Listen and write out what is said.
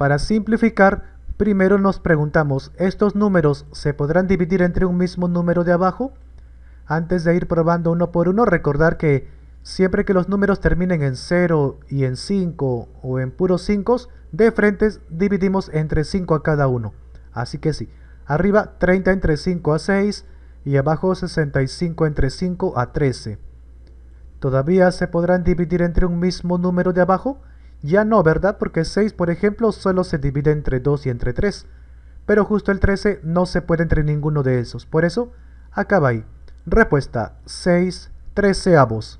Para simplificar, primero nos preguntamos, ¿estos números se podrán dividir entre un mismo número de abajo? Antes de ir probando uno por uno, recordar que siempre que los números terminen en 0 y en 5 o en puros 5, de frentes dividimos entre 5 a cada uno. Así que sí, arriba 30 entre 5 a 6 y abajo 65 entre 5 a 13. ¿Todavía se podrán dividir entre un mismo número de abajo? Ya no, ¿verdad? Porque 6, por ejemplo, solo se divide entre 2 y entre 3. Pero justo el 13 no se puede entre ninguno de esos. Por eso, acaba ahí. Respuesta, 6 13 avos.